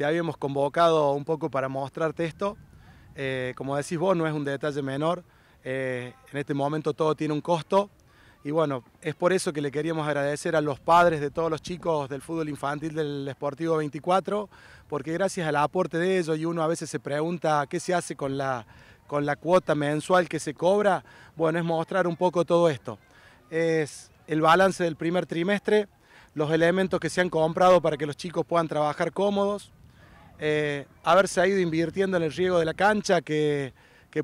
te habíamos convocado un poco para mostrarte esto. Eh, como decís vos, no es un detalle menor. Eh, en este momento todo tiene un costo. Y bueno, es por eso que le queríamos agradecer a los padres de todos los chicos del fútbol infantil del Sportivo 24, porque gracias al aporte de ellos y uno a veces se pregunta qué se hace con la, con la cuota mensual que se cobra, bueno, es mostrar un poco todo esto. Es el balance del primer trimestre, los elementos que se han comprado para que los chicos puedan trabajar cómodos, eh, haberse ido invirtiendo en el riego de la cancha, que,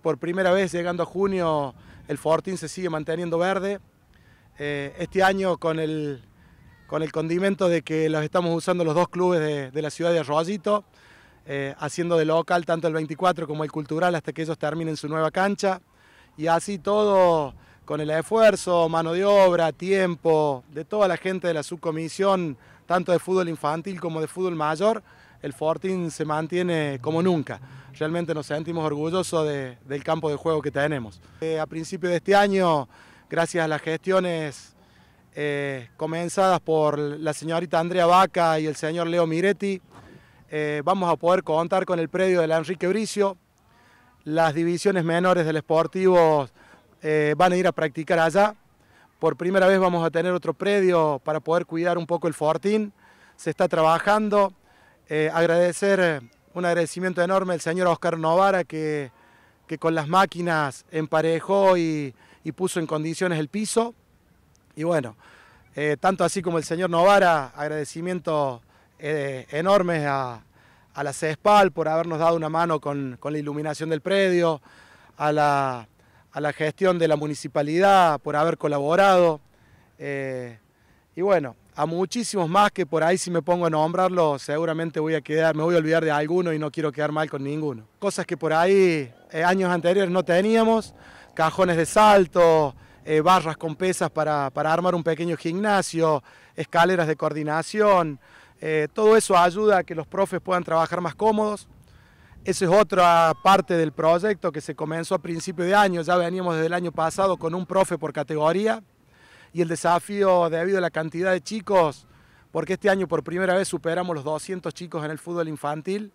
por primera vez llegando a junio el Fortín se sigue manteniendo verde. Eh, este año con el, condimento de que los estamos usando los dos clubes de, la ciudad de Arroyito, eh, haciendo de local tanto el 24 como el cultural hasta que ellos terminen su nueva cancha. Y así todo con el esfuerzo, mano de obra, tiempo, de toda la gente de la subcomisión, tanto de fútbol infantil como de fútbol mayor, el Fortín se mantiene como nunca. Realmente nos sentimos orgullosos del campo de juego que tenemos. Eh, a principio de este año, gracias a las gestiones eh, comenzadas por la señorita Andrea Vaca y el señor Leo Miretti, eh, vamos a poder contar con el predio del Enrique Bricio. Las divisiones menores del esportivo van a ir a practicar allá. Por primera vez vamos a tener otro predio para poder cuidar un poco el Fortín. Se está trabajando. Eh, agradecer eh, un agradecimiento enorme al señor Oscar Novara que, que con las máquinas emparejó y, puso en condiciones el piso. Y bueno, eh, tanto así como el señor Novara, ...agradecimiento eh, enormes a, la CESPAL por habernos dado una mano con, la iluminación del predio, a la, a la, gestión de la municipalidad por haber colaborado. y bueno, a muchísimos más que por ahí si me pongo a nombrarlo seguramente voy a quedar, me voy a olvidar de alguno y no quiero quedar mal con ninguno. Cosas que por ahí eh, años anteriores no teníamos, cajones de salto, eh, barras con pesas para, armar un pequeño gimnasio, escaleras de coordinación, eh, todo eso ayuda a que los profes puedan trabajar más cómodos. Esa es otra parte del proyecto que se comenzó a principio de año, ya veníamos desde el año pasado con un profe por categoría, y el desafío debido a la cantidad de chicos, porque este año por primera vez superamos los 200 chicos en el fútbol infantil,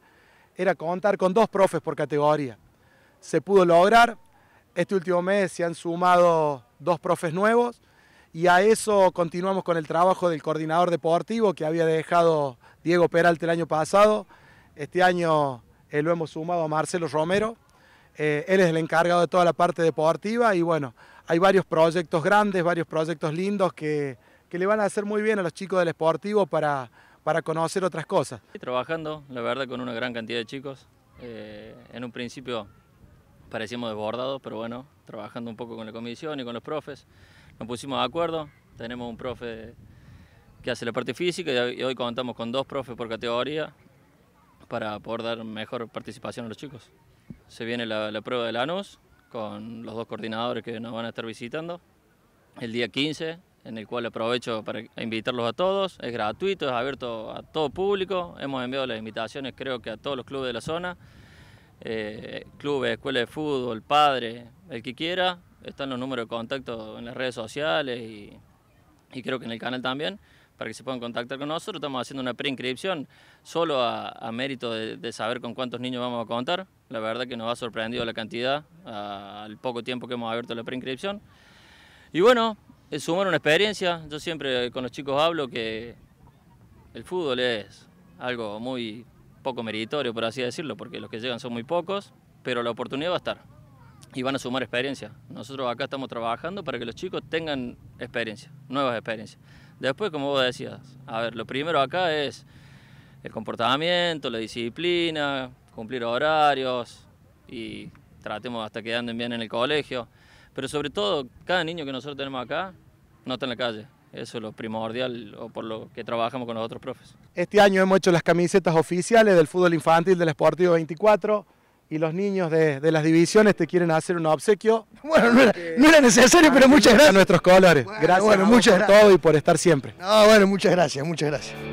era contar con dos profes por categoría. Se pudo lograr, este último mes se han sumado dos profes nuevos y a eso continuamos con el trabajo del coordinador deportivo que había dejado Diego Peralta el año pasado. Este año eh, lo hemos sumado a Marcelo Romero, eh, él es el encargado de toda la parte deportiva y bueno, hay varios proyectos grandes, varios proyectos lindos que, le van a hacer muy bien a los chicos del Esportivo para, conocer otras cosas. trabajando, la verdad, con una gran cantidad de chicos. Eh, en un principio parecíamos desbordados, pero bueno, trabajando un poco con la comisión y con los profes, nos pusimos de acuerdo. Tenemos un profe que hace la parte física y hoy contamos con dos profes por categoría para poder dar mejor participación a los chicos se viene la, prueba de Lanús con los dos coordinadores que nos van a estar visitando el día 15, en el cual aprovecho para invitarlos a todos. Es gratuito, es abierto a todo público. Hemos enviado las invitaciones creo que a todos los clubes de la zona. Eh, clubes, escuelas de fútbol, padre, el que quiera. Están los números de contacto en las redes sociales y, creo que en el canal también para que se puedan contactar con nosotros. Estamos haciendo una preinscripción solo a, mérito de saber con cuántos niños vamos a contar. La verdad que nos ha sorprendido la cantidad ah, al poco tiempo que hemos abierto la preinscripción. Y bueno, es sumar una experiencia. Yo siempre con los chicos hablo que el fútbol es algo muy poco meritorio, por así decirlo, porque los que llegan son muy pocos, pero la oportunidad va a estar y van a sumar experiencia. Nosotros acá estamos trabajando para que los chicos tengan experiencia, nuevas experiencias. Después, como vos decías, a ver, lo primero acá es el comportamiento, la disciplina, cumplir horarios y tratemos hasta que anden bien en el colegio. Pero sobre todo, cada niño que nosotros tenemos acá no está en la calle. Eso es lo primordial o por lo que trabajamos con los otros profes. Este año hemos hecho las camisetas oficiales del fútbol infantil del Esportivo 24 y los niños de, las divisiones te quieren hacer un obsequio. Bueno, no era, necesario, pero muchas gracias a nuestros colores. Bueno, gracias bueno, muchas todo y por estar siempre. No, bueno, muchas gracias, muchas gracias.